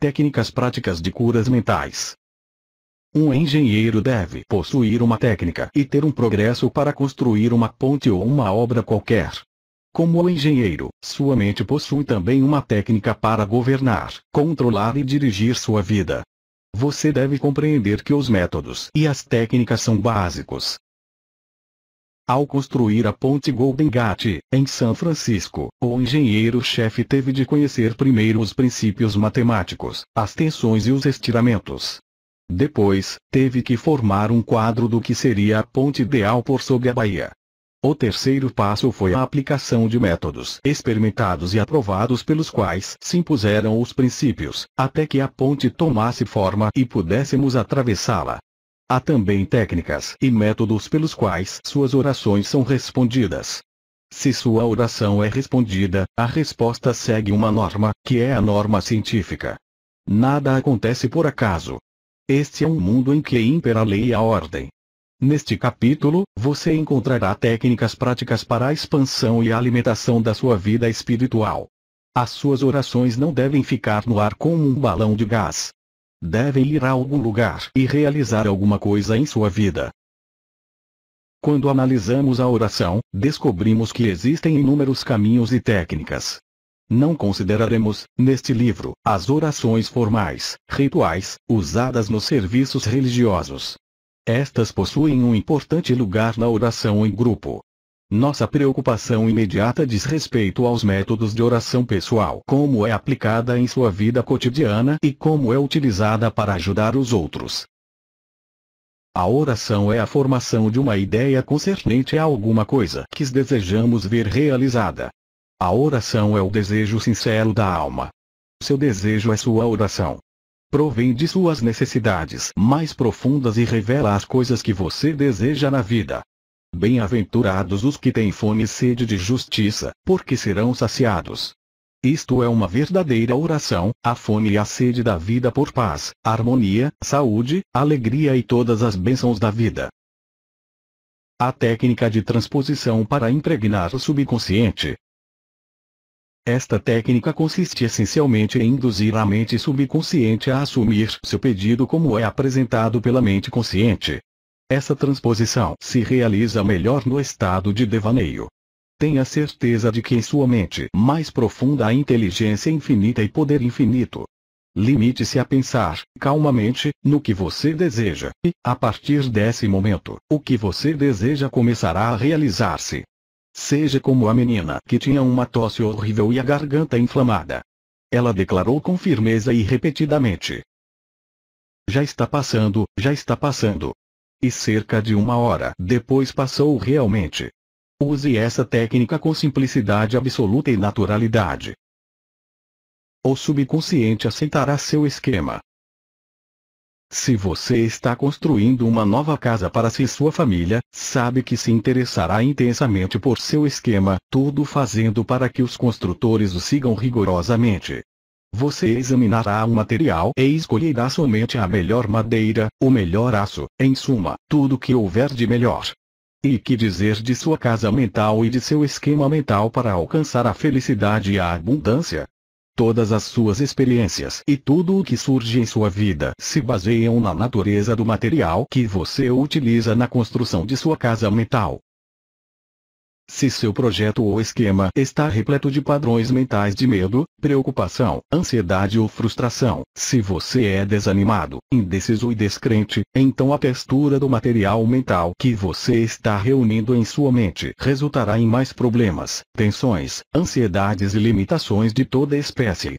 Técnicas práticas de curas mentais. Um engenheiro deve possuir uma técnica e ter um progresso para construir uma ponte ou uma obra qualquer. Como o engenheiro, sua mente possui também uma técnica para governar, controlar e dirigir sua vida. Você deve compreender que os métodos e as técnicas são básicos, ao construir a ponte Golden Gate, em São Francisco, o engenheiro-chefe teve de conhecer primeiro os princípios matemáticos, as tensões e os estiramentos. Depois, teve que formar um quadro do que seria a ponte ideal por sobre a Bahia. O terceiro passo foi a aplicação de métodos experimentados e aprovados pelos quais se impuseram os princípios, até que a ponte tomasse forma e pudéssemos atravessá-la. Há também técnicas e métodos pelos quais suas orações são respondidas. Se sua oração é respondida, a resposta segue uma norma, que é a norma científica. Nada acontece por acaso. Este é um mundo em que impera a lei e a ordem. Neste capítulo, você encontrará técnicas práticas para a expansão e a alimentação da sua vida espiritual. As suas orações não devem ficar no ar como um balão de gás. Devem ir a algum lugar e realizar alguma coisa em sua vida. Quando analisamos a oração, descobrimos que existem inúmeros caminhos e técnicas. Não consideraremos, neste livro, as orações formais, rituais, usadas nos serviços religiosos. Estas possuem um importante lugar na oração em grupo. Nossa preocupação imediata diz respeito aos métodos de oração pessoal, como é aplicada em sua vida cotidiana e como é utilizada para ajudar os outros. A oração é a formação de uma ideia concernente a alguma coisa que desejamos ver realizada. A oração é o desejo sincero da alma. Seu desejo é sua oração. Provém de suas necessidades mais profundas e revela as coisas que você deseja na vida. Bem-aventurados os que têm fome e sede de justiça, porque serão saciados. Isto é uma verdadeira oração, a fome e a sede da vida por paz, harmonia, saúde, alegria e todas as bênçãos da vida. A técnica de transposição para impregnar o subconsciente. Esta técnica consiste essencialmente em induzir a mente subconsciente a assumir seu pedido como é apresentado pela mente consciente. Essa transposição se realiza melhor no estado de devaneio. Tenha certeza de que em sua mente mais profunda a inteligência infinita e poder infinito. Limite-se a pensar, calmamente, no que você deseja, e, a partir desse momento, o que você deseja começará a realizar-se. Seja como a menina que tinha uma tosse horrível e a garganta inflamada. Ela declarou com firmeza e repetidamente: Já está passando, já está passando. E cerca de uma hora depois passou realmente. Use essa técnica com simplicidade absoluta e naturalidade. O subconsciente aceitará seu esquema. Se você está construindo uma nova casa para si e sua família, sabe que se interessará intensamente por seu esquema, tudo fazendo para que os construtores o sigam rigorosamente. Você examinará o material e escolherá somente a melhor madeira, o melhor aço, em suma, tudo que houver de melhor. E que dizer de sua casa mental e de seu esquema mental para alcançar a felicidade e a abundância? Todas as suas experiências e tudo o que surge em sua vida se baseiam na natureza do material que você utiliza na construção de sua casa mental. Se seu projeto ou esquema está repleto de padrões mentais de medo, preocupação, ansiedade ou frustração, se você é desanimado, indeciso e descrente, então a textura do material mental que você está reunindo em sua mente resultará em mais problemas, tensões, ansiedades e limitações de toda espécie.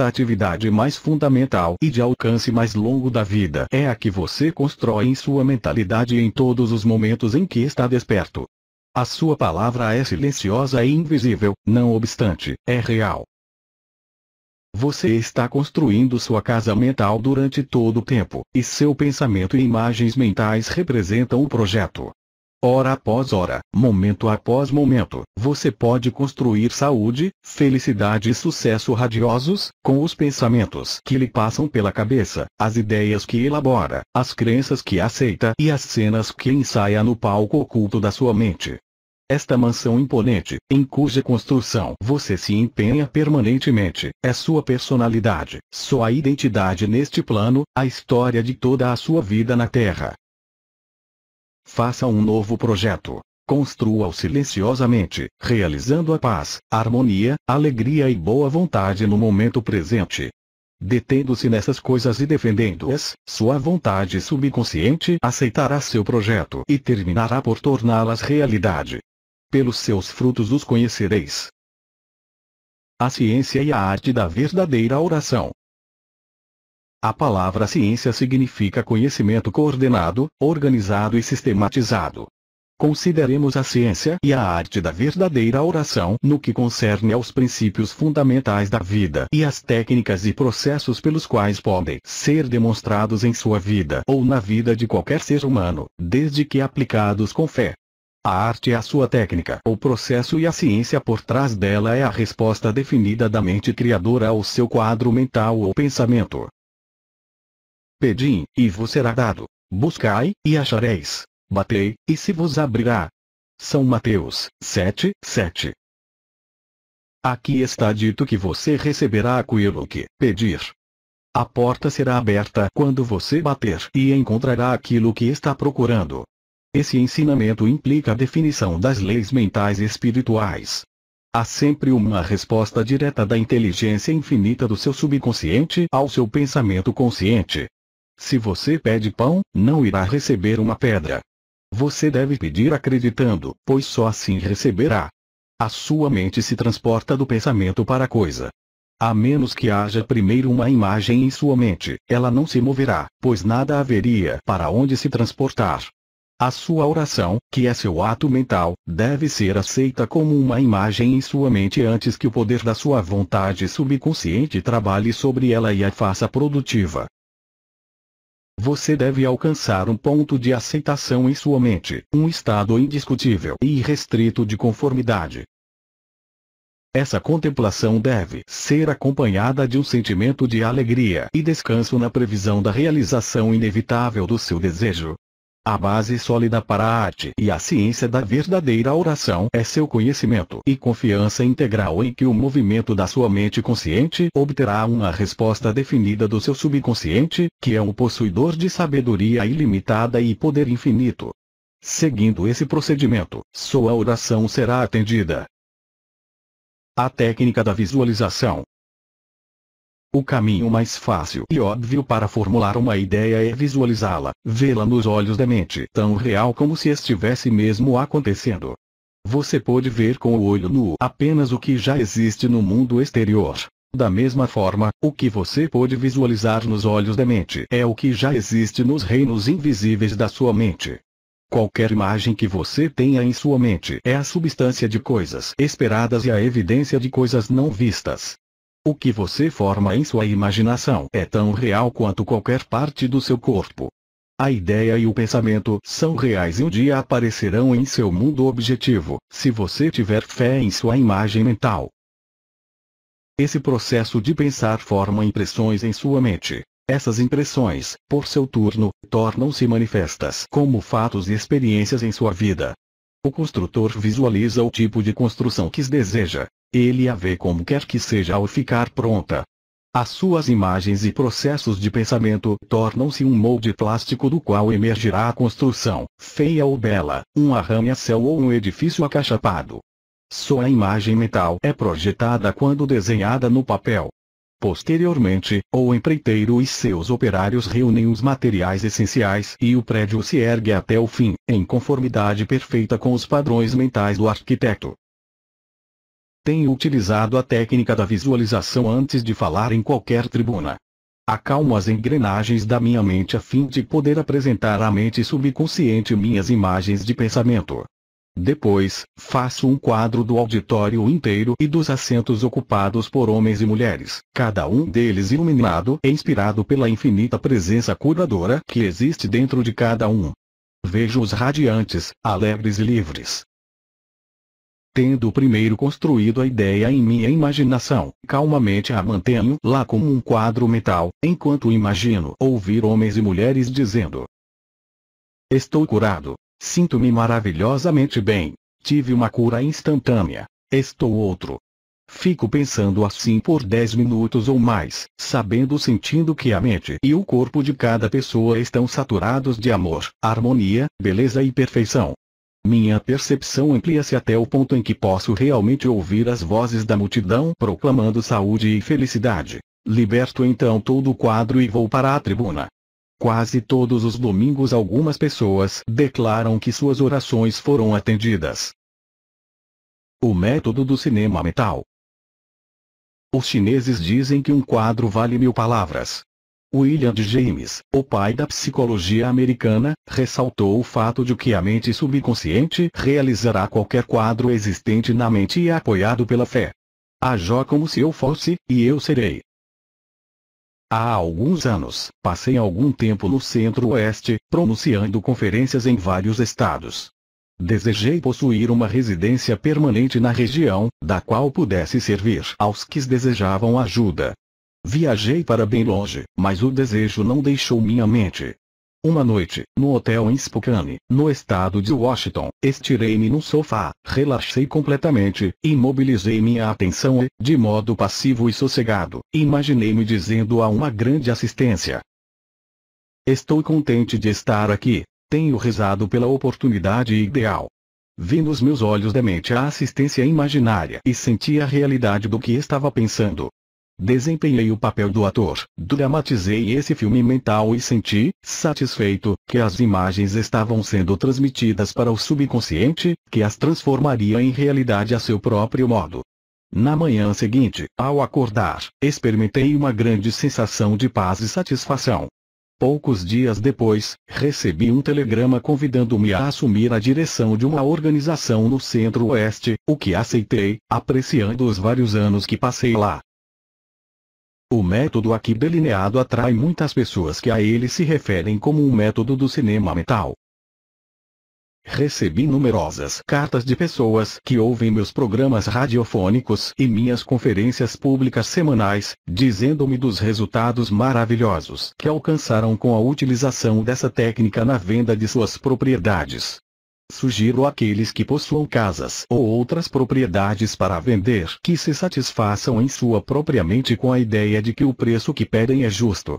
A atividade mais fundamental e de alcance mais longo da vida é a que você constrói em sua mentalidade em todos os momentos em que está desperto. A sua palavra é silenciosa e invisível, não obstante, é real. Você está construindo sua casa mental durante todo o tempo, e seu pensamento e imagens mentais representam o projeto. Hora após hora, momento após momento, você pode construir saúde, felicidade e sucesso radiosos, com os pensamentos que lhe passam pela cabeça, as ideias que elabora, as crenças que aceita e as cenas que ensaia no palco oculto da sua mente. Esta mansão imponente, em cuja construção você se empenha permanentemente, é sua personalidade, sua identidade neste plano, a história de toda a sua vida na Terra. Faça um novo projeto. Construa-o silenciosamente, realizando a paz, a harmonia, alegria e boa vontade no momento presente. Detendo-se nessas coisas e defendendo-as, sua vontade subconsciente aceitará seu projeto e terminará por torná-las realidade. Pelos seus frutos os conhecereis. A ciência e a arte da verdadeira oração. A palavra ciência significa conhecimento coordenado, organizado e sistematizado. Consideremos a ciência e a arte da verdadeira oração no que concerne aos princípios fundamentais da vida e as técnicas e processos pelos quais podem ser demonstrados em sua vida ou na vida de qualquer ser humano, desde que aplicados com fé. A arte é a sua técnica ou processo e a ciência por trás dela é a resposta definida da mente criadora ao seu quadro mental ou pensamento. Pedim, e vos será dado. Buscai, e achareis. Batei, e se vos abrirá. São Mateus 7, 7. Aqui está dito que você receberá aquilo que pedir. A porta será aberta quando você bater e encontrará aquilo que está procurando. Esse ensinamento implica a definição das leis mentais espirituais. Há sempre uma resposta direta da inteligência infinita do seu subconsciente ao seu pensamento consciente. Se você pede pão, não irá receber uma pedra. Você deve pedir acreditando, pois só assim receberá. A sua mente se transporta do pensamento para a coisa. A menos que haja primeiro uma imagem em sua mente, ela não se moverá, pois nada haveria para onde se transportar. A sua oração, que é seu ato mental, deve ser aceita como uma imagem em sua mente antes que o poder da sua vontade subconsciente trabalhe sobre ela e a faça produtiva. Você deve alcançar um ponto de aceitação em sua mente, um estado indiscutível e restrito de conformidade. Essa contemplação deve ser acompanhada de um sentimento de alegria e descanso na previsão da realização inevitável do seu desejo, a base sólida para a arte e a ciência da verdadeira oração é seu conhecimento e confiança integral em que o movimento da sua mente consciente obterá uma resposta definida do seu subconsciente, que é o um possuidor de sabedoria ilimitada e poder infinito. Seguindo esse procedimento, sua oração será atendida. A técnica da visualização o caminho mais fácil e óbvio para formular uma ideia é visualizá-la, vê-la nos olhos da mente tão real como se estivesse mesmo acontecendo. Você pode ver com o olho nu apenas o que já existe no mundo exterior. Da mesma forma, o que você pode visualizar nos olhos da mente é o que já existe nos reinos invisíveis da sua mente. Qualquer imagem que você tenha em sua mente é a substância de coisas esperadas e a evidência de coisas não vistas. O que você forma em sua imaginação é tão real quanto qualquer parte do seu corpo. A ideia e o pensamento são reais e um dia aparecerão em seu mundo objetivo, se você tiver fé em sua imagem mental. Esse processo de pensar forma impressões em sua mente. Essas impressões, por seu turno, tornam-se manifestas como fatos e experiências em sua vida. O construtor visualiza o tipo de construção que deseja, ele a vê como quer que seja ao ficar pronta. As suas imagens e processos de pensamento tornam-se um molde plástico do qual emergirá a construção, feia ou bela, um arranha-céu ou um edifício acachapado. Só a imagem mental é projetada quando desenhada no papel. Posteriormente, o empreiteiro e seus operários reúnem os materiais essenciais e o prédio se ergue até o fim, em conformidade perfeita com os padrões mentais do arquiteto. Tenho utilizado a técnica da visualização antes de falar em qualquer tribuna. Acalmo as engrenagens da minha mente a fim de poder apresentar à mente subconsciente minhas imagens de pensamento. Depois, faço um quadro do auditório inteiro e dos assentos ocupados por homens e mulheres, cada um deles iluminado e inspirado pela infinita presença curadora que existe dentro de cada um. Vejo-os radiantes, alegres e livres, Tendo primeiro construído a ideia em minha imaginação, calmamente a mantenho lá como um quadro metal, enquanto imagino ouvir homens e mulheres dizendo: Estou curado. Sinto-me maravilhosamente bem. Tive uma cura instantânea. Estou outro. Fico pensando assim por 10 minutos ou mais, sabendo sentindo que a mente e o corpo de cada pessoa estão saturados de amor, harmonia, beleza e perfeição. Minha percepção amplia-se até o ponto em que posso realmente ouvir as vozes da multidão proclamando saúde e felicidade. Liberto então todo o quadro e vou para a tribuna. Quase todos os domingos algumas pessoas declaram que suas orações foram atendidas. O método do cinema mental. Os chineses dizem que um quadro vale mil palavras. William James, o pai da psicologia americana, ressaltou o fato de que a mente subconsciente realizará qualquer quadro existente na mente e é apoiado pela fé. Ajó como se eu fosse, e eu serei. Há alguns anos, passei algum tempo no Centro-Oeste, pronunciando conferências em vários estados. Desejei possuir uma residência permanente na região, da qual pudesse servir aos que desejavam ajuda, Viajei para bem longe, mas o desejo não deixou minha mente. Uma noite, no hotel em Spokane, no estado de Washington, estirei-me num sofá, relaxei completamente, imobilizei minha atenção e, de modo passivo e sossegado, imaginei-me dizendo a uma grande assistência: Estou contente de estar aqui. Tenho rezado pela oportunidade ideal. Vi nos meus olhos demente mente a assistência imaginária e senti a realidade do que estava pensando. Desempenhei o papel do ator, dramatizei esse filme mental e senti, satisfeito, que as imagens estavam sendo transmitidas para o subconsciente, que as transformaria em realidade a seu próprio modo. Na manhã seguinte, ao acordar, experimentei uma grande sensação de paz e satisfação. Poucos dias depois, recebi um telegrama convidando-me a assumir a direção de uma organização no Centro-Oeste, o que aceitei, apreciando os vários anos que passei lá. O método aqui delineado atrai muitas pessoas que a ele se referem como um método do cinema mental. Recebi numerosas cartas de pessoas que ouvem meus programas radiofônicos e minhas conferências públicas semanais, dizendo-me dos resultados maravilhosos que alcançaram com a utilização dessa técnica na venda de suas propriedades. Sugiro àqueles que possuam casas ou outras propriedades para vender que se satisfaçam em sua própria mente com a ideia de que o preço que pedem é justo.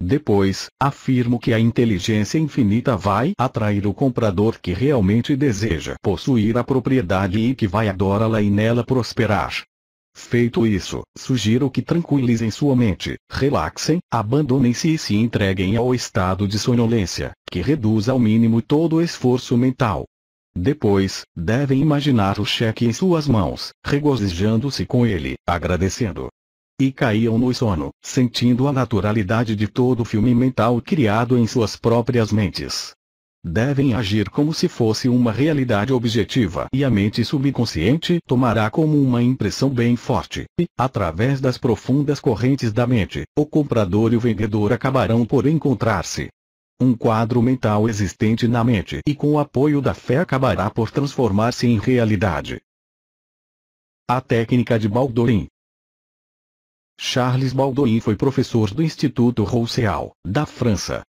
Depois, afirmo que a inteligência infinita vai atrair o comprador que realmente deseja possuir a propriedade e que vai adorá-la e nela prosperar. Feito isso, sugiro que tranquilizem sua mente, relaxem, abandonem-se e se entreguem ao estado de sonolência, que reduz ao mínimo todo o esforço mental. Depois, devem imaginar o cheque em suas mãos, regozijando-se com ele, agradecendo. E caíam no sono, sentindo a naturalidade de todo o filme mental criado em suas próprias mentes. Devem agir como se fosse uma realidade objetiva e a mente subconsciente tomará como uma impressão bem forte, e, através das profundas correntes da mente, o comprador e o vendedor acabarão por encontrar-se. Um quadro mental existente na mente e com o apoio da fé acabará por transformar-se em realidade. A técnica de Baldoin. Charles Baldoin foi professor do Instituto Rousseau, da França,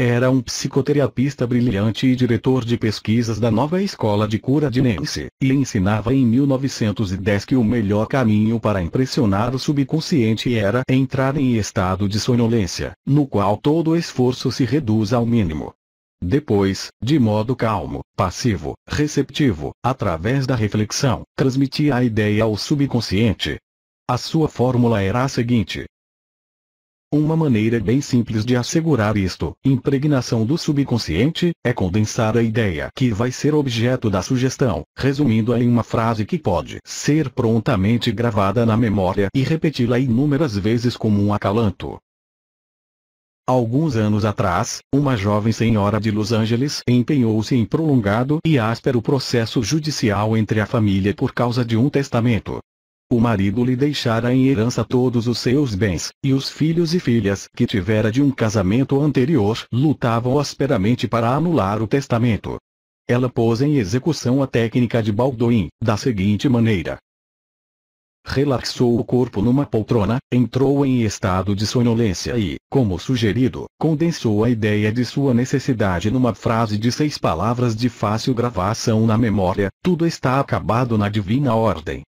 era um psicoterapista brilhante e diretor de pesquisas da nova escola de cura de Nancy, e ensinava em 1910 que o melhor caminho para impressionar o subconsciente era entrar em estado de sonolência, no qual todo esforço se reduz ao mínimo. Depois, de modo calmo, passivo, receptivo, através da reflexão, transmitia a ideia ao subconsciente. A sua fórmula era a seguinte: uma maneira bem simples de assegurar isto, impregnação do subconsciente, é condensar a ideia que vai ser objeto da sugestão, resumindo-a em uma frase que pode ser prontamente gravada na memória e repeti-la inúmeras vezes como um acalanto. Alguns anos atrás, uma jovem senhora de Los Angeles empenhou-se em prolongado e áspero processo judicial entre a família por causa de um testamento. O marido lhe deixara em herança todos os seus bens, e os filhos e filhas que tivera de um casamento anterior lutavam asperamente para anular o testamento. Ela pôs em execução a técnica de Baldoin da seguinte maneira. Relaxou o corpo numa poltrona, entrou em estado de sonolência e, como sugerido, condensou a ideia de sua necessidade numa frase de seis palavras de fácil gravação na memória: tudo está acabado na divina ordem.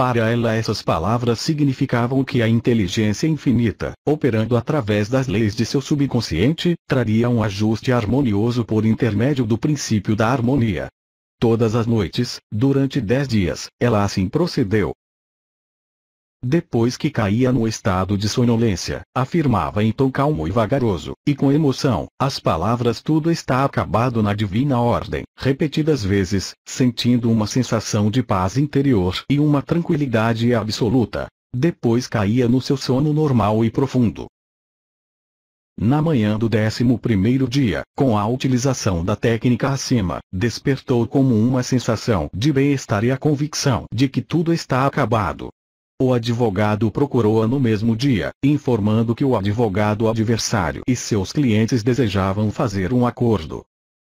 Para ela essas palavras significavam que a inteligência infinita, operando através das leis de seu subconsciente, traria um ajuste harmonioso por intermédio do princípio da harmonia. Todas as noites, durante dez dias, ela assim procedeu, depois que caía no estado de sonolência, afirmava em tom calmo e vagaroso, e com emoção, as palavras tudo está acabado na divina ordem, repetidas vezes, sentindo uma sensação de paz interior e uma tranquilidade absoluta. Depois caía no seu sono normal e profundo. Na manhã do décimo primeiro dia, com a utilização da técnica acima, despertou como uma sensação de bem-estar e a convicção de que tudo está acabado, o advogado procurou-a no mesmo dia, informando que o advogado adversário e seus clientes desejavam fazer um acordo.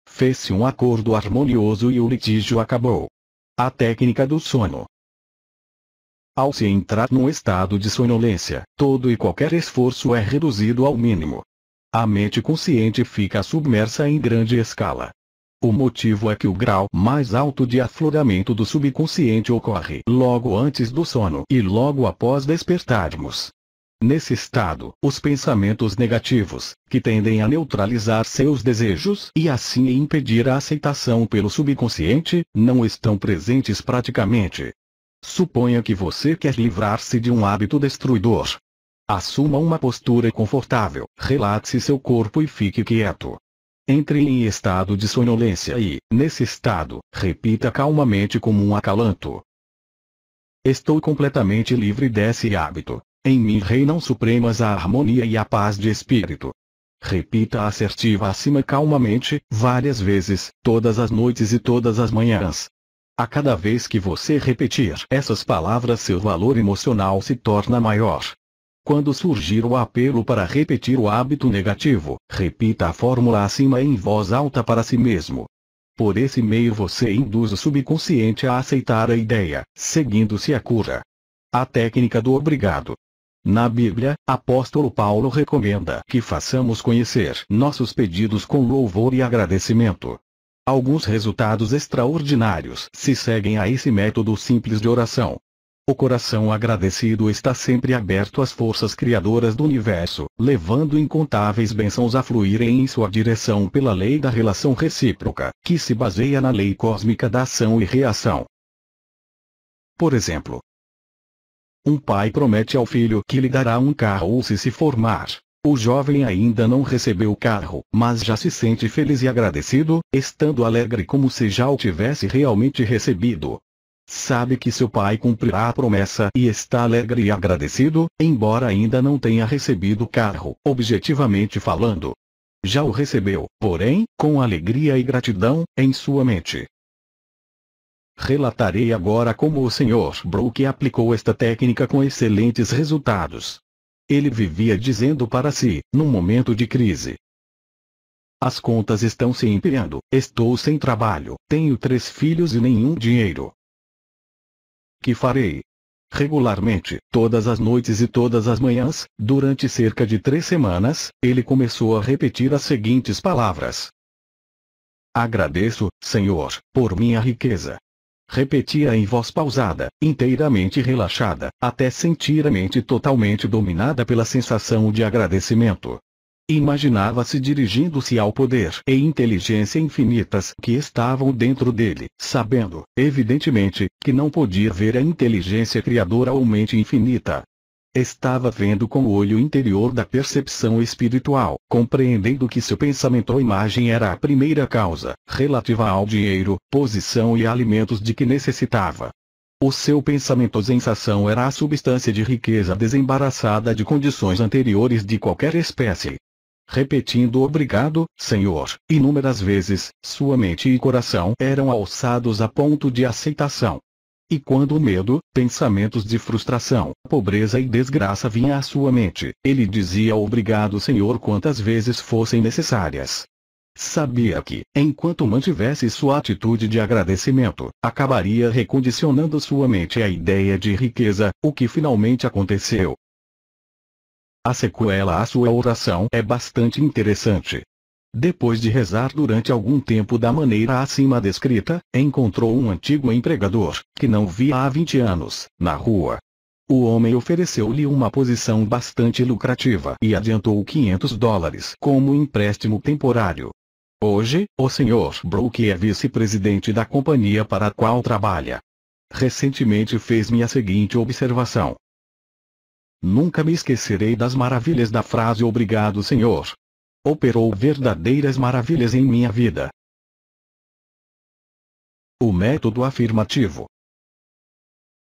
Fez-se um acordo harmonioso e o litígio acabou. A técnica do sono. Ao se entrar num estado de sonolência, todo e qualquer esforço é reduzido ao mínimo. A mente consciente fica submersa em grande escala, o motivo é que o grau mais alto de afloramento do subconsciente ocorre logo antes do sono e logo após despertarmos. Nesse estado, os pensamentos negativos, que tendem a neutralizar seus desejos e assim impedir a aceitação pelo subconsciente, não estão presentes praticamente. Suponha que você quer livrar-se de um hábito destruidor. Assuma uma postura confortável, relaxe seu corpo e fique quieto. Entre em estado de sonolência e, nesse estado, repita calmamente como um acalanto. Estou completamente livre desse hábito. Em mim reinam supremas a harmonia e a paz de espírito. Repita a assertiva acima calmamente, várias vezes, todas as noites e todas as manhãs. A cada vez que você repetir essas palavras seu valor emocional se torna maior. Quando surgir o apelo para repetir o hábito negativo, repita a fórmula acima em voz alta para si mesmo. Por esse meio você induz o subconsciente a aceitar a ideia, seguindo-se a cura. A técnica do obrigado. Na Bíblia, apóstolo Paulo recomenda que façamos conhecer nossos pedidos com louvor e agradecimento. Alguns resultados extraordinários se seguem a esse método simples de oração. O coração agradecido está sempre aberto às forças criadoras do universo, levando incontáveis bênçãos a fluírem em sua direção pela lei da relação recíproca, que se baseia na lei cósmica da ação e reação. Por exemplo, um pai promete ao filho que lhe dará um carro se se formar. O jovem ainda não recebeu o carro, mas já se sente feliz e agradecido, estando alegre como se já o tivesse realmente recebido. Sabe que seu pai cumprirá a promessa e está alegre e agradecido, embora ainda não tenha recebido o carro, objetivamente falando. Já o recebeu, porém, com alegria e gratidão, em sua mente. Relatarei agora como o Sr. Brook aplicou esta técnica com excelentes resultados. Ele vivia dizendo para si, num momento de crise. As contas estão se empilhando, estou sem trabalho, tenho três filhos e nenhum dinheiro que farei. Regularmente, todas as noites e todas as manhãs, durante cerca de três semanas, ele começou a repetir as seguintes palavras. Agradeço, Senhor, por minha riqueza. Repetia em voz pausada, inteiramente relaxada, até sentir a mente totalmente dominada pela sensação de agradecimento. Imaginava-se dirigindo-se ao poder e inteligência infinitas que estavam dentro dele, sabendo, evidentemente, que não podia ver a inteligência criadora ou mente infinita. Estava vendo com o olho interior da percepção espiritual, compreendendo que seu pensamento ou imagem era a primeira causa, relativa ao dinheiro, posição e alimentos de que necessitava. O seu pensamento ou sensação era a substância de riqueza desembaraçada de condições anteriores de qualquer espécie repetindo obrigado, Senhor, inúmeras vezes, sua mente e coração eram alçados a ponto de aceitação. E quando o medo, pensamentos de frustração, pobreza e desgraça vinha à sua mente, ele dizia obrigado Senhor quantas vezes fossem necessárias. Sabia que, enquanto mantivesse sua atitude de agradecimento, acabaria recondicionando sua mente à ideia de riqueza, o que finalmente aconteceu. A sequela à sua oração é bastante interessante. Depois de rezar durante algum tempo da maneira acima descrita, encontrou um antigo empregador, que não via há 20 anos, na rua. O homem ofereceu-lhe uma posição bastante lucrativa e adiantou 500 dólares como empréstimo temporário. Hoje, o Sr. Brook é vice-presidente da companhia para a qual trabalha. Recentemente fez-me a seguinte observação. Nunca me esquecerei das maravilhas da frase Obrigado Senhor. Operou verdadeiras maravilhas em minha vida. O método afirmativo.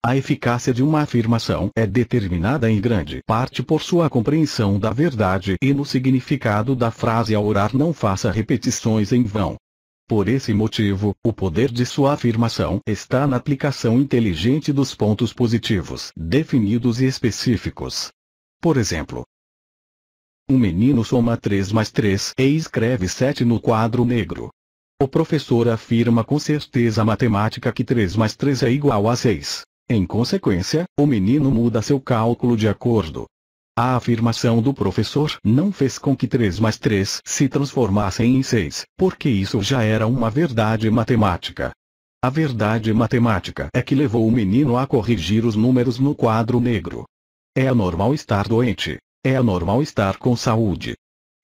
A eficácia de uma afirmação é determinada em grande parte por sua compreensão da verdade e no significado da frase Ao orar não faça repetições em vão. Por esse motivo, o poder de sua afirmação está na aplicação inteligente dos pontos positivos definidos e específicos. Por exemplo, um menino soma 3 mais 3 e escreve 7 no quadro negro. O professor afirma com certeza matemática que 3 mais 3 é igual a 6. Em consequência, o menino muda seu cálculo de acordo a afirmação do professor não fez com que 3 mais 3 se transformassem em 6, porque isso já era uma verdade matemática. A verdade matemática é que levou o menino a corrigir os números no quadro negro. É anormal estar doente. É anormal estar com saúde.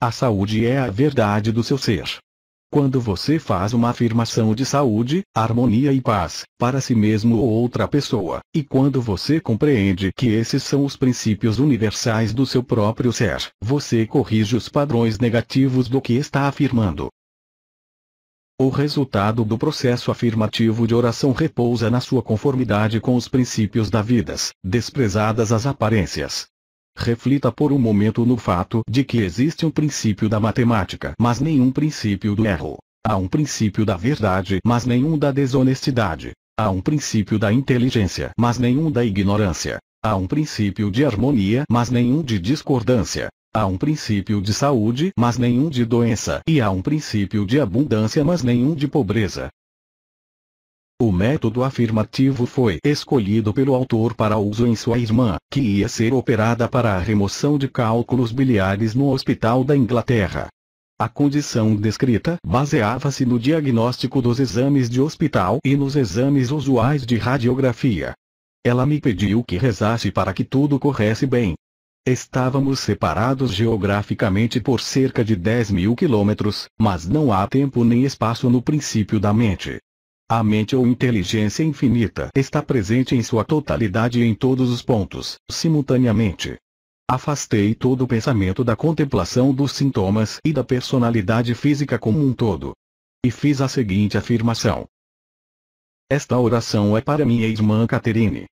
A saúde é a verdade do seu ser. Quando você faz uma afirmação de saúde, harmonia e paz, para si mesmo ou outra pessoa, e quando você compreende que esses são os princípios universais do seu próprio ser, você corrige os padrões negativos do que está afirmando. O resultado do processo afirmativo de oração repousa na sua conformidade com os princípios da vida, desprezadas as aparências. Reflita por um momento no fato de que existe um princípio da matemática, mas nenhum princípio do erro. Há um princípio da verdade, mas nenhum da desonestidade. Há um princípio da inteligência, mas nenhum da ignorância. Há um princípio de harmonia, mas nenhum de discordância. Há um princípio de saúde, mas nenhum de doença. E há um princípio de abundância, mas nenhum de pobreza. O método afirmativo foi escolhido pelo autor para uso em sua irmã, que ia ser operada para a remoção de cálculos biliares no Hospital da Inglaterra. A condição descrita baseava-se no diagnóstico dos exames de hospital e nos exames usuais de radiografia. Ela me pediu que rezasse para que tudo corresse bem. Estávamos separados geograficamente por cerca de 10 mil quilômetros, mas não há tempo nem espaço no princípio da mente. A mente ou inteligência infinita está presente em sua totalidade e em todos os pontos, simultaneamente. Afastei todo o pensamento da contemplação dos sintomas e da personalidade física como um todo. E fiz a seguinte afirmação. Esta oração é para minha irmã Caterine.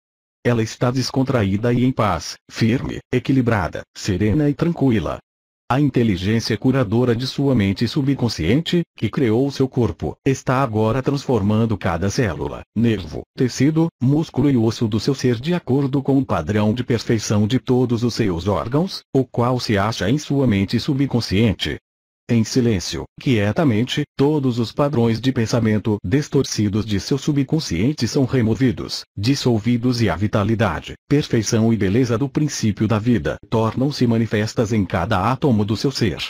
Ela está descontraída e em paz, firme, equilibrada, serena e tranquila. A inteligência curadora de sua mente subconsciente, que criou seu corpo, está agora transformando cada célula, nervo, tecido, músculo e osso do seu ser de acordo com o padrão de perfeição de todos os seus órgãos, o qual se acha em sua mente subconsciente em silêncio, quietamente, todos os padrões de pensamento distorcidos de seu subconsciente são removidos, dissolvidos e a vitalidade, perfeição e beleza do princípio da vida tornam-se manifestas em cada átomo do seu ser.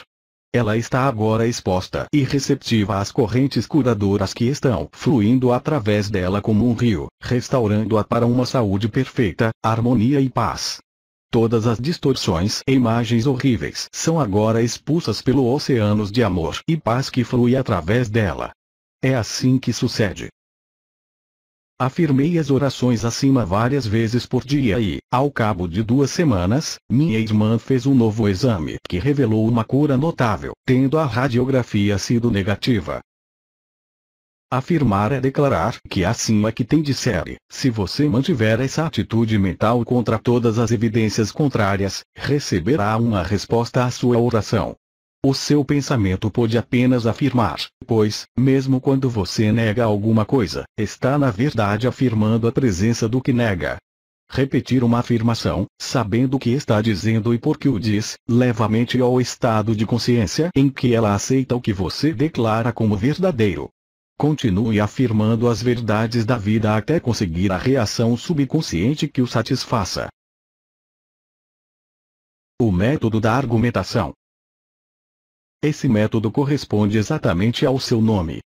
Ela está agora exposta e receptiva às correntes curadoras que estão fluindo através dela como um rio, restaurando-a para uma saúde perfeita, harmonia e paz. Todas as distorções e imagens horríveis são agora expulsas pelo oceanos de amor e paz que flui através dela. É assim que sucede. Afirmei as orações acima várias vezes por dia e, ao cabo de duas semanas, minha irmã fez um novo exame que revelou uma cura notável, tendo a radiografia sido negativa. Afirmar é declarar que assim é que tem de ser. Se você mantiver essa atitude mental contra todas as evidências contrárias, receberá uma resposta à sua oração. O seu pensamento pode apenas afirmar, pois, mesmo quando você nega alguma coisa, está na verdade afirmando a presença do que nega. Repetir uma afirmação, sabendo o que está dizendo e por que o diz, leva a mente ao estado de consciência em que ela aceita o que você declara como verdadeiro. Continue afirmando as verdades da vida até conseguir a reação subconsciente que o satisfaça. O método da argumentação. Esse método corresponde exatamente ao seu nome.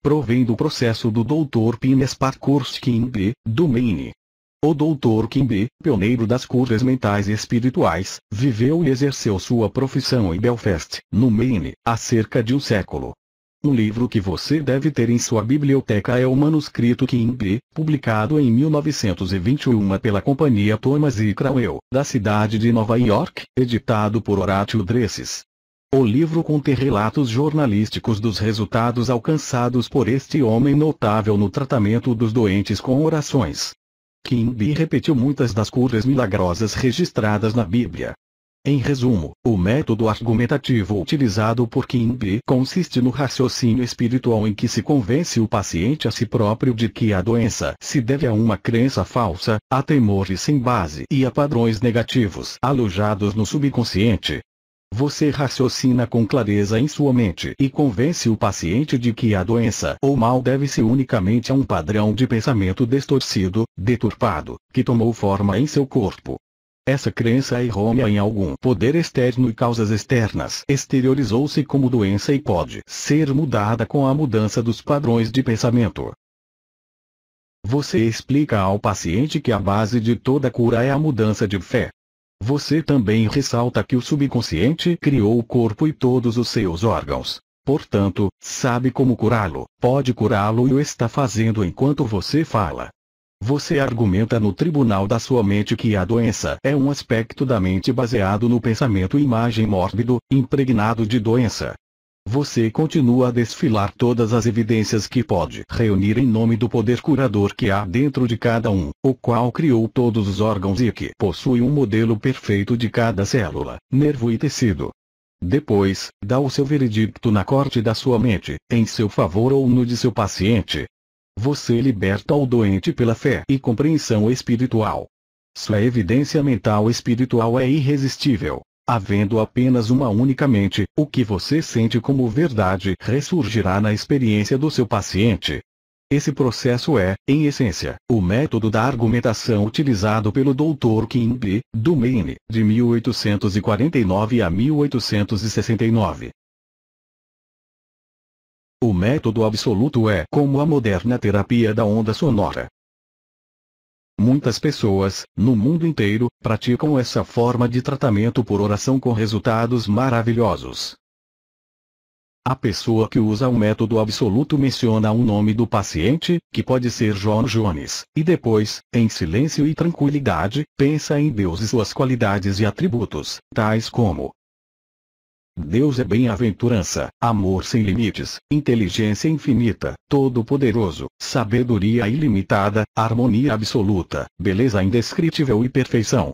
Provém do processo do Dr. Pines Parkhurst King, do Maine. O Dr. King, pioneiro das curas mentais e espirituais, viveu e exerceu sua profissão em Belfast, no Maine, há cerca de um século. Um livro que você deve ter em sua biblioteca é o manuscrito King, publicado em 1921 pela companhia Thomas e Crowell, da cidade de Nova York, editado por Horatio Dresses. O livro contém relatos jornalísticos dos resultados alcançados por este homem notável no tratamento dos doentes com orações. Kimby repetiu muitas das curas milagrosas registradas na Bíblia, em resumo, o método argumentativo utilizado por Kimbe consiste no raciocínio espiritual em que se convence o paciente a si próprio de que a doença se deve a uma crença falsa, a temores sem base e a padrões negativos alojados no subconsciente. Você raciocina com clareza em sua mente e convence o paciente de que a doença ou mal deve-se unicamente a um padrão de pensamento distorcido, deturpado, que tomou forma em seu corpo. Essa crença é errônea em algum poder externo e causas externas exteriorizou-se como doença e pode ser mudada com a mudança dos padrões de pensamento. Você explica ao paciente que a base de toda cura é a mudança de fé. Você também ressalta que o subconsciente criou o corpo e todos os seus órgãos. Portanto, sabe como curá-lo, pode curá-lo e o está fazendo enquanto você fala. Você argumenta no tribunal da sua mente que a doença é um aspecto da mente baseado no pensamento e imagem mórbido, impregnado de doença. Você continua a desfilar todas as evidências que pode reunir em nome do poder curador que há dentro de cada um, o qual criou todos os órgãos e que possui um modelo perfeito de cada célula, nervo e tecido. Depois, dá o seu veredicto na corte da sua mente, em seu favor ou no de seu paciente, você liberta o doente pela fé e compreensão espiritual. Sua evidência mental espiritual é irresistível. Havendo apenas uma única mente, o que você sente como verdade ressurgirá na experiência do seu paciente. Esse processo é, em essência, o método da argumentação utilizado pelo Dr. King B. Dumaine, de 1849 a 1869. O método absoluto é como a moderna terapia da onda sonora. Muitas pessoas, no mundo inteiro, praticam essa forma de tratamento por oração com resultados maravilhosos. A pessoa que usa o método absoluto menciona o nome do paciente, que pode ser John Jones, e depois, em silêncio e tranquilidade, pensa em Deus e suas qualidades e atributos, tais como Deus é bem-aventurança, amor sem limites, inteligência infinita, todo-poderoso, sabedoria ilimitada, harmonia absoluta, beleza indescritível e perfeição.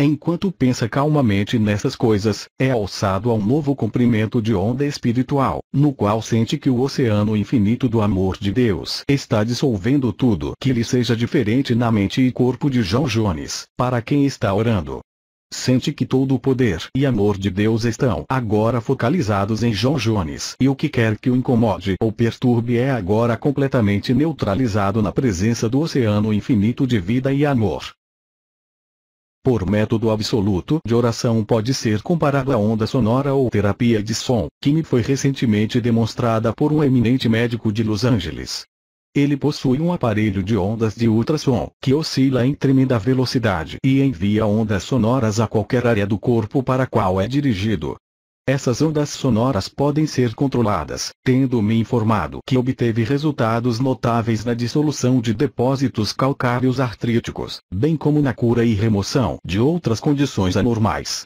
Enquanto pensa calmamente nessas coisas, é alçado a um novo comprimento de onda espiritual, no qual sente que o oceano infinito do amor de Deus está dissolvendo tudo que lhe seja diferente na mente e corpo de João Jones, para quem está orando. Sente que todo o poder e amor de Deus estão agora focalizados em John Jones e o que quer que o incomode ou perturbe é agora completamente neutralizado na presença do oceano infinito de vida e amor. Por método absoluto de oração pode ser comparado à onda sonora ou terapia de som, que me foi recentemente demonstrada por um eminente médico de Los Angeles. Ele possui um aparelho de ondas de ultrassom que oscila em tremenda velocidade e envia ondas sonoras a qualquer área do corpo para a qual é dirigido. Essas ondas sonoras podem ser controladas, tendo-me informado que obteve resultados notáveis na dissolução de depósitos calcários artríticos, bem como na cura e remoção de outras condições anormais.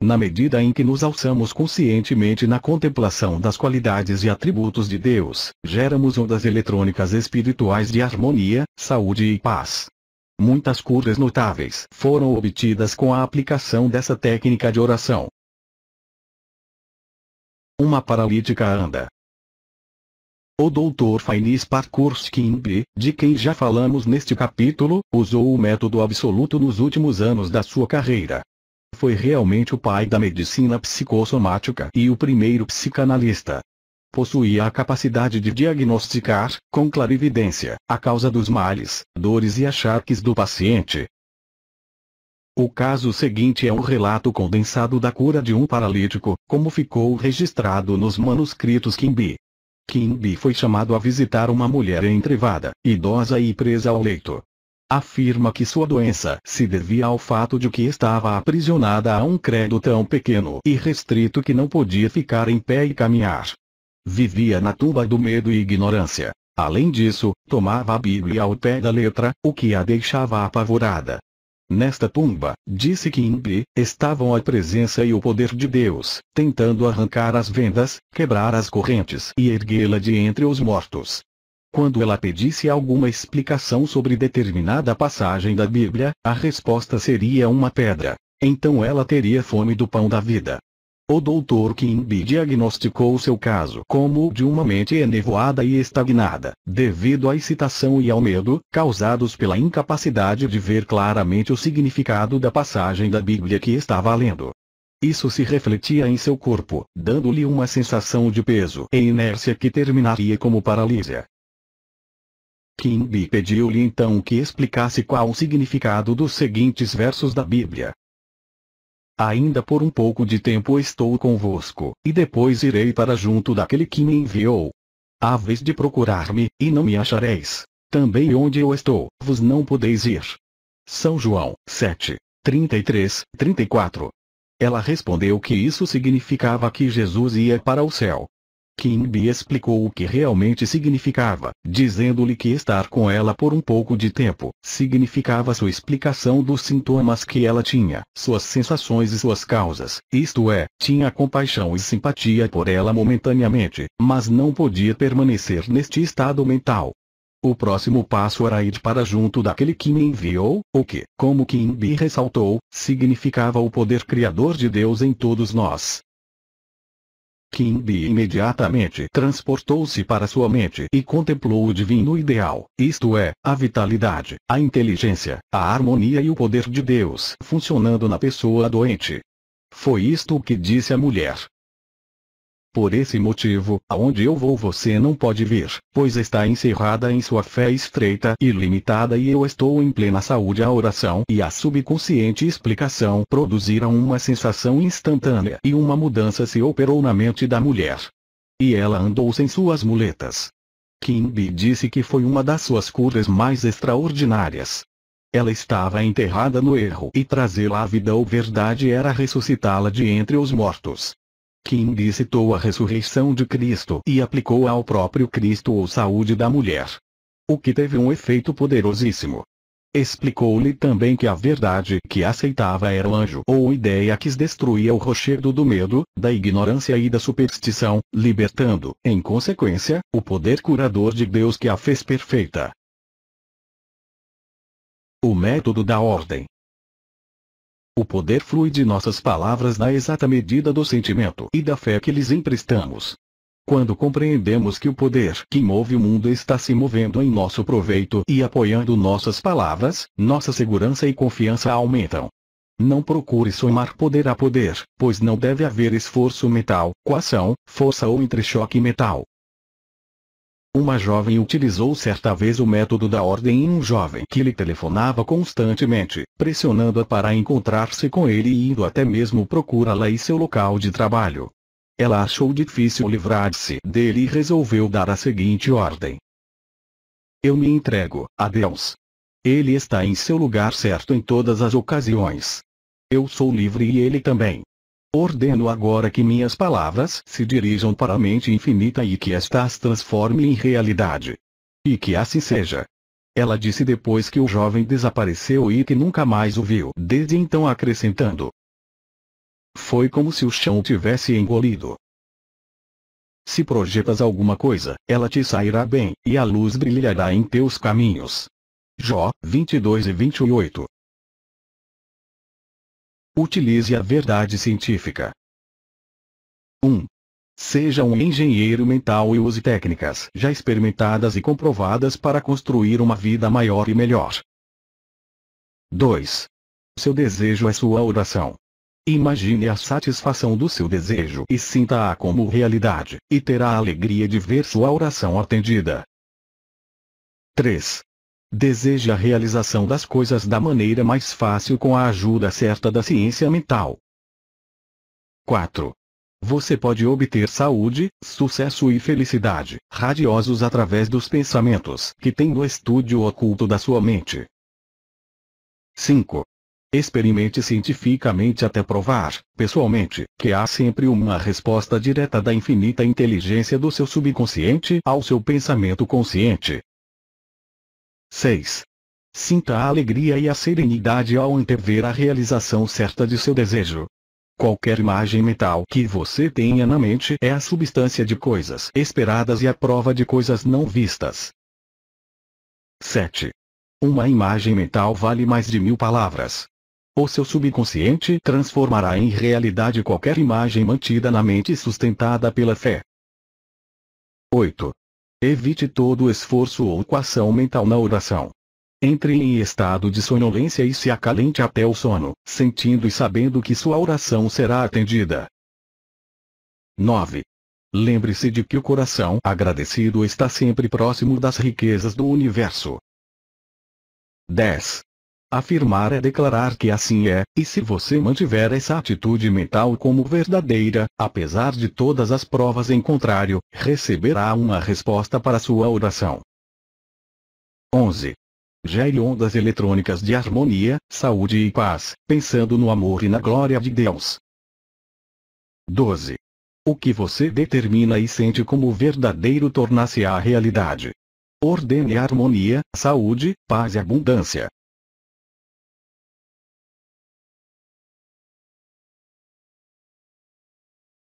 Na medida em que nos alçamos conscientemente na contemplação das qualidades e atributos de Deus, geramos ondas eletrônicas espirituais de harmonia, saúde e paz. Muitas curas notáveis foram obtidas com a aplicação dessa técnica de oração. Uma paralítica anda. O Dr. Fainis Parkurskinbe, de quem já falamos neste capítulo, usou o método absoluto nos últimos anos da sua carreira foi realmente o pai da medicina psicossomática e o primeiro psicanalista. Possuía a capacidade de diagnosticar, com clarividência, a causa dos males, dores e achaques do paciente. O caso seguinte é um relato condensado da cura de um paralítico, como ficou registrado nos manuscritos Kimbi. Kimbi foi chamado a visitar uma mulher entrevada, idosa e presa ao leito. Afirma que sua doença se devia ao fato de que estava aprisionada a um credo tão pequeno e restrito que não podia ficar em pé e caminhar. Vivia na tumba do medo e ignorância. Além disso, tomava a Bíblia ao pé da letra, o que a deixava apavorada. Nesta tumba, disse Kimbe, estavam a presença e o poder de Deus, tentando arrancar as vendas, quebrar as correntes e erguê-la de entre os mortos. Quando ela pedisse alguma explicação sobre determinada passagem da Bíblia, a resposta seria uma pedra. Então ela teria fome do pão da vida. O Dr. Kimby diagnosticou seu caso como de uma mente enevoada e estagnada, devido à excitação e ao medo, causados pela incapacidade de ver claramente o significado da passagem da Bíblia que estava lendo. Isso se refletia em seu corpo, dando-lhe uma sensação de peso e inércia que terminaria como paralisia. Kimby pediu-lhe então que explicasse qual o significado dos seguintes versos da Bíblia. Ainda por um pouco de tempo estou convosco, e depois irei para junto daquele que me enviou. vez de procurar-me, e não me achareis. Também onde eu estou, vos não podeis ir. São João, 7, 33, 34. Ela respondeu que isso significava que Jesus ia para o céu, Kimby explicou o que realmente significava, dizendo-lhe que estar com ela por um pouco de tempo, significava sua explicação dos sintomas que ela tinha, suas sensações e suas causas, isto é, tinha compaixão e simpatia por ela momentaneamente, mas não podia permanecer neste estado mental. O próximo passo era ir para junto daquele que me enviou, o que, como Kimby ressaltou, significava o poder criador de Deus em todos nós. Kimbi imediatamente transportou-se para sua mente e contemplou o divino ideal, isto é, a vitalidade, a inteligência, a harmonia e o poder de Deus funcionando na pessoa doente. Foi isto que disse a mulher, por esse motivo, aonde eu vou você não pode vir, pois está encerrada em sua fé estreita e limitada e eu estou em plena saúde. A oração e a subconsciente explicação produziram uma sensação instantânea e uma mudança se operou na mente da mulher. E ela andou sem suas muletas. Kimby disse que foi uma das suas curas mais extraordinárias. Ela estava enterrada no erro e trazê-la à vida ou verdade era ressuscitá-la de entre os mortos que indicitou a ressurreição de Cristo e aplicou ao próprio Cristo ou saúde da mulher. O que teve um efeito poderosíssimo. Explicou-lhe também que a verdade que aceitava era o anjo ou ideia que destruía o rochedo do medo, da ignorância e da superstição, libertando, em consequência, o poder curador de Deus que a fez perfeita. O método da ordem o poder flui de nossas palavras na exata medida do sentimento e da fé que lhes emprestamos. Quando compreendemos que o poder que move o mundo está se movendo em nosso proveito e apoiando nossas palavras, nossa segurança e confiança aumentam. Não procure somar poder a poder, pois não deve haver esforço mental, coação, força ou entrechoque mental. Uma jovem utilizou certa vez o método da ordem em um jovem que lhe telefonava constantemente, pressionando-a para encontrar-se com ele e indo até mesmo procurá-la e seu local de trabalho. Ela achou difícil livrar-se dele e resolveu dar a seguinte ordem. Eu me entrego, a Deus. Ele está em seu lugar certo em todas as ocasiões. Eu sou livre e ele também. Ordeno agora que minhas palavras se dirijam para a mente infinita e que estas transforme em realidade. E que assim seja. Ela disse depois que o jovem desapareceu e que nunca mais o viu, desde então acrescentando. Foi como se o chão tivesse engolido. Se projetas alguma coisa, ela te sairá bem, e a luz brilhará em teus caminhos. Jó 22 e 28 Utilize a verdade científica. 1. Seja um engenheiro mental e use técnicas já experimentadas e comprovadas para construir uma vida maior e melhor. 2. Seu desejo é sua oração. Imagine a satisfação do seu desejo e sinta-a como realidade, e terá a alegria de ver sua oração atendida. 3. Deseja a realização das coisas da maneira mais fácil com a ajuda certa da ciência mental. 4. Você pode obter saúde, sucesso e felicidade, radiosos através dos pensamentos que tem no estúdio oculto da sua mente. 5. Experimente cientificamente até provar, pessoalmente, que há sempre uma resposta direta da infinita inteligência do seu subconsciente ao seu pensamento consciente. 6. Sinta a alegria e a serenidade ao antever a realização certa de seu desejo. Qualquer imagem mental que você tenha na mente é a substância de coisas esperadas e a prova de coisas não vistas. 7. Uma imagem mental vale mais de mil palavras. O seu subconsciente transformará em realidade qualquer imagem mantida na mente e sustentada pela fé. 8. Evite todo esforço ou coação mental na oração. Entre em estado de sonolência e se acalente até o sono, sentindo e sabendo que sua oração será atendida. 9. Lembre-se de que o coração agradecido está sempre próximo das riquezas do universo. 10. Afirmar é declarar que assim é, e se você mantiver essa atitude mental como verdadeira, apesar de todas as provas em contrário, receberá uma resposta para sua oração. 11. Gere ondas eletrônicas de harmonia, saúde e paz, pensando no amor e na glória de Deus. 12. O que você determina e sente como verdadeiro torna-se a realidade. Ordene harmonia, saúde, paz e abundância.